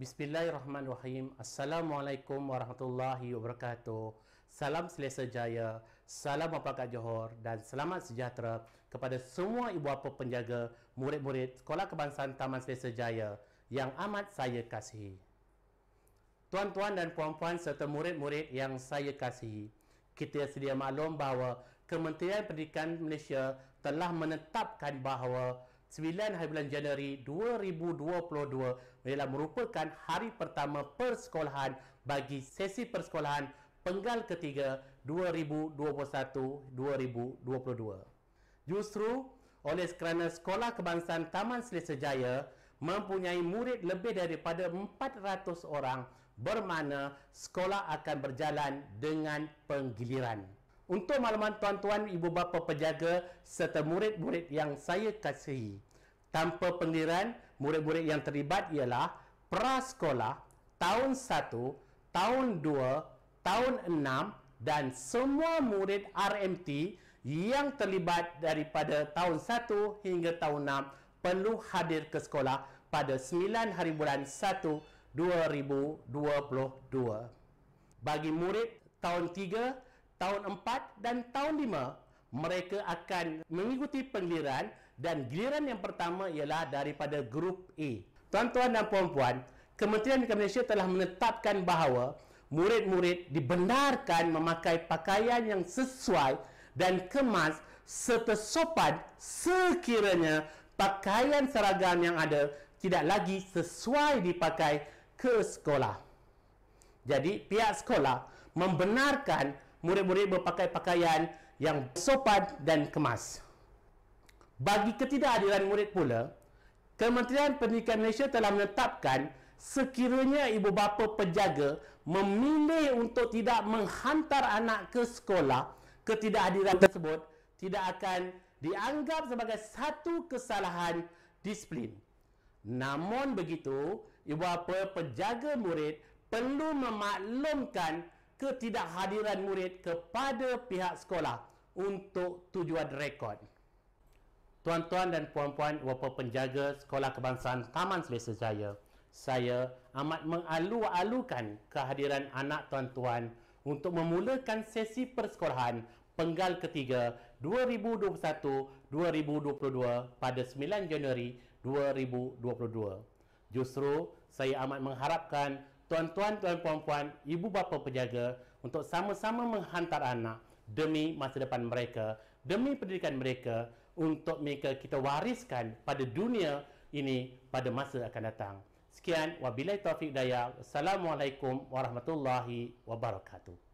Bismillahirrahmanirrahim. Assalamualaikum warahmatullahi wabarakatuh. Salam selesa jaya, salam apakah Johor dan selamat sejahtera kepada semua ibu bapa penjaga, murid-murid Sekolah Kebangsaan Taman Selesa Jaya yang amat saya kasihi. Tuan-tuan dan puan-puan serta murid-murid yang saya kasihi, kita sedia maklum bahawa Kementerian Pendidikan Malaysia telah menetapkan bahawa 9 hari bulan Januari 2022 ialah merupakan hari pertama persekolahan bagi sesi persekolahan penggal ketiga 2021-2022. Justru oleh kerana Sekolah Kebangsaan Taman Selesa Jaya mempunyai murid lebih daripada 400 orang bermana sekolah akan berjalan dengan penggiliran. Untuk malaman tuan-tuan, ibu bapa pejaga serta murid-murid yang saya kasihi. Tanpa pengiran, murid-murid yang terlibat ialah prasekolah, tahun 1, tahun 2, tahun 6 dan semua murid RMT yang terlibat daripada tahun 1 hingga tahun 6 perlu hadir ke sekolah pada 9 hari bulan 1 2022. Bagi murid tahun 3, tahun 4 dan tahun 5 mereka akan mengikuti pengiliran dan giliran yang pertama ialah daripada grup A. Tuan-tuan dan puan-puan, Kementerian Negeri Malaysia telah menetapkan bahawa murid-murid dibenarkan memakai pakaian yang sesuai dan kemas serta sopan sekiranya pakaian seragam yang ada tidak lagi sesuai dipakai ke sekolah. Jadi pihak sekolah membenarkan murid-murid berpakai pakaian yang sopan dan kemas. Bagi ketidakadilan murid pula, Kementerian Pendidikan Malaysia telah menetapkan sekiranya ibu bapa penjaga memilih untuk tidak menghantar anak ke sekolah, ketidakadilan tersebut tidak akan dianggap sebagai satu kesalahan disiplin. Namun begitu, ibu bapa penjaga murid perlu memaklumkan ketidakhadiran murid kepada pihak sekolah untuk tujuan rekod. Tuan-tuan dan puan-puan, wapa penjaga Sekolah Kebangsaan Taman Selesa Jaya, saya amat mengalu-alukan kehadiran anak tuan-tuan untuk memulakan sesi persekolahan penggal ketiga 2021-2022 pada 9 Januari 2022. Justru, saya amat mengharapkan tuan-tuan dan puan-puan, ibu bapa penjaga untuk sama-sama menghantar anak demi masa depan mereka, demi pendidikan mereka untuk mereka kita wariskan pada dunia ini pada masa akan datang. Sekian, wabillahi taufik daya. Assalamualaikum warahmatullahi wabarakatuh.